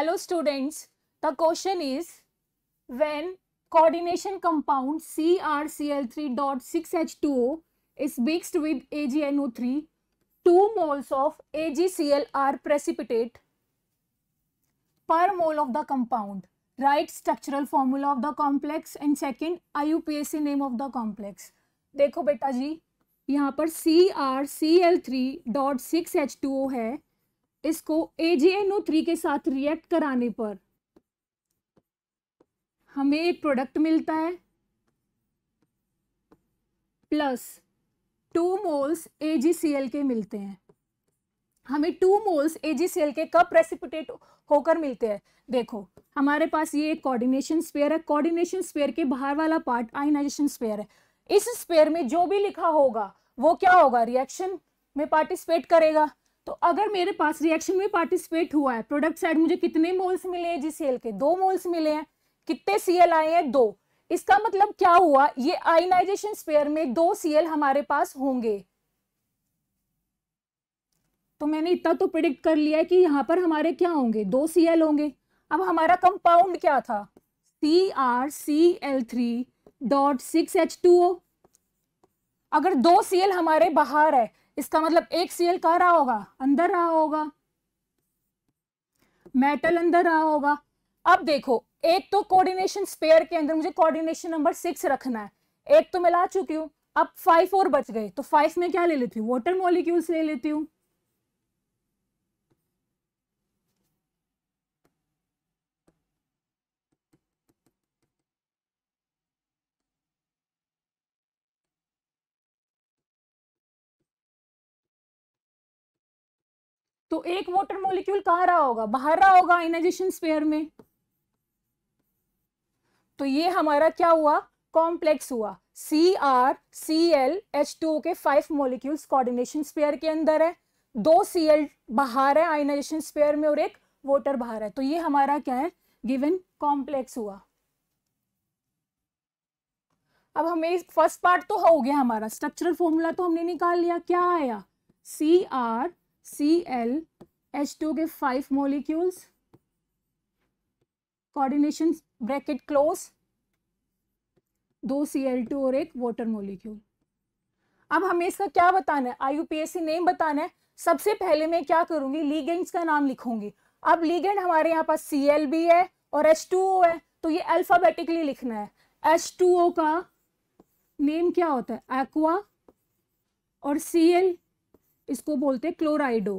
hello students the question is when coordination compound CrCl3.6H2O is mixed with AgNO3 2 moles of AgCl are precipitate per mole of the compound write structural formula of the complex and second IUPAC name of the complex देखो बेटा जी यहाँ पर C R C L three dot six H two O है इसको AgNO3 के साथ react कराने पर हमें एक प्रोडक्ट मिलता है प्लस टू मोल्स AgCl के मिलते हैं हमें टू मोल्स AgCl के कब प्रेसिपिटेट होकर मिलते हैं देखो हमारे पास ये एक कोऑर्डिनेशन स्पेयर है कोऑर्डिनेशन स्पेयर के बाहर वाला पार्ट आयनाइजेशन स्पेयर है इस स्पेयर में जो भी लिखा होगा वो क्या होगा रिएक्शन में पार्टिसिपेट करेगा तो अगर मेरे पास रिएक्शन में पार्टिसिपेट हुआ है प्रोडक्ट साइड मुझे कितने मोल्स मिले हैं जी सेल के दो मोल्स मिले हैं कितने सीएल आए हैं दो इसका मतलब क्या हुआ ये आयनाइजेशन स्पेयर में दो सीएल हमारे पास होंगे तो मैंने इतना तो प्रिडिक्ट कर लिया है कि यहाँ पर हमारे क्या होंगे दो सी होंगे अब हमारा कंपाउंड क्या था C R C L three dot six H two O अगर दो सी हमारे बाहर है इसका मतलब एक सीएल कहा रहा होगा अंदर रहा होगा मेटल अंदर रहा होगा अब देखो एक तो कोऑर्डिनेशन स्पेयर के अंदर मुझे कोऑर्डिनेशन नंबर सिक्स रखना है एक तो मैं ला चुकी हूँ अब फाइव और बच गए तो फाइव में क्या ले लेती हूँ वाटर मॉलिक्यूल्स ले लेती हूँ तो एक वाटर मोलिक्यूल कहा रहा होगा बाहर रहा होगा आइनाइजेशन स्पेयर में तो ये हमारा क्या हुआ कॉम्प्लेक्स हुआ C R C L H two के फाइव मॉलिक्यूल्स कोऑर्डिनेशन स्पेयर के अंदर है दो सी एल बाहर है आइनाइजेशन स्पेयर में और एक वाटर बाहर है तो ये हमारा क्या है गिवन कॉम्प्लेक्स हुआ अब हमें फर्स्ट पार्ट तो हो गया हमारा स्ट्रक्चरल फॉर्मूला तो हमने निकाल लिया क्या आया C R C L H two के five molecules coordination bracket close दो सी एल टू और एक वाटर मोलिक्यूल अब हमें इसका क्या बताना है I U P S C name बताना है सबसे पहले मैं क्या करूंगी लीगेंड्स का नाम लिखूंगी अब लीगेंट हमारे यहाँ पास सी एल बी है और एच टू ओ है तो ये अल्फाबेटिकली लिखना है एच टू ओ का नेम क्या होता है एक्वा और सी एल इसको बोलते हैं क्लोराइडो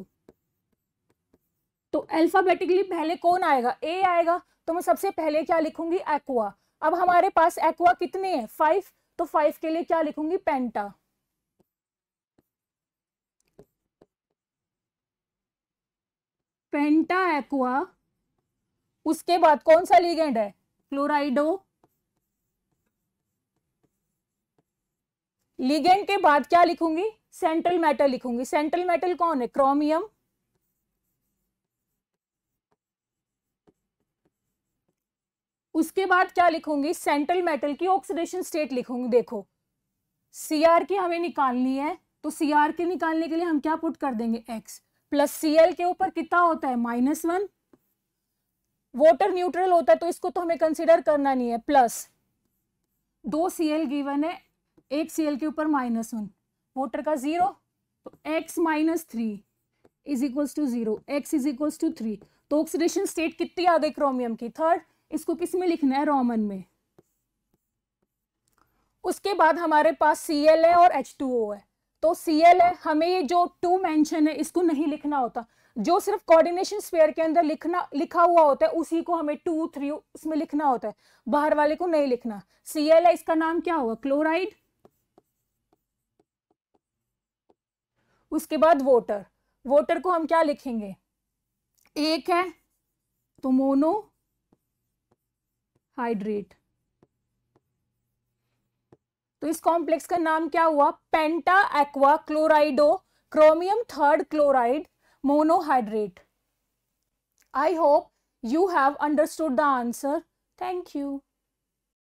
तो अल्फाबेटिकली पहले कौन आएगा ए आएगा तो मैं सबसे पहले क्या लिखूंगी एक्वा अब हमारे पास एक्वा कितने हैं फाइव तो फाइव के लिए क्या लिखूंगी पेंटा पेंटा एक्वा उसके बाद कौन सा लिगेंड है क्लोराइडो लिगेंड के बाद क्या लिखूंगी सेंट्रल मेटल लिखूंगी सेंट्रल मेटल कौन है क्रोमियम उसके बाद क्या लिखूंगी सेंट्रल मेटल की ऑक्सीडेशन स्टेट लिखूंगी देखो सी आर की हमें निकालनी है तो सी आर के निकालने के लिए हम क्या पुट कर देंगे एक्स प्लस सी एल के ऊपर कितना होता है माइनस वन वोटर न्यूट्रल होता है तो इसको तो हमें कंसिडर करना नहीं है प्लस दो सी एल गिवन है एक सेल के ऊपर माइनस वन मोटर का जीरो तो x minus three is equals to zero x is equals to three तो ऑक्सीडेशन स्टेट कितनी याद है क्रोमियम की थर्ड इसको किस में लिखना है रोमन में उसके बाद हमारे पास सी एल है और एच टू ओ है तो सी एल है हमें ये जो टू मेंशन है इसको नहीं लिखना होता जो सिर्फ कोऑर्डिनेशन स्फेयर के अंदर लिखना लिखा हुआ होता है उसी को हमें टू थ्री उसमें लिखना होता है बाहर वाले को नहीं लिखना सी एल है इसका नाम क्या हुआ क्लोराइड उसके बाद वोटर वोटर को हम क्या लिखेंगे एक है तो मोनो हाइड्रेट तो इस कॉम्प्लेक्स का नाम क्या हुआ penta aqua chlorido chromium third chloride monohydrate I hope you have understood the answer thank you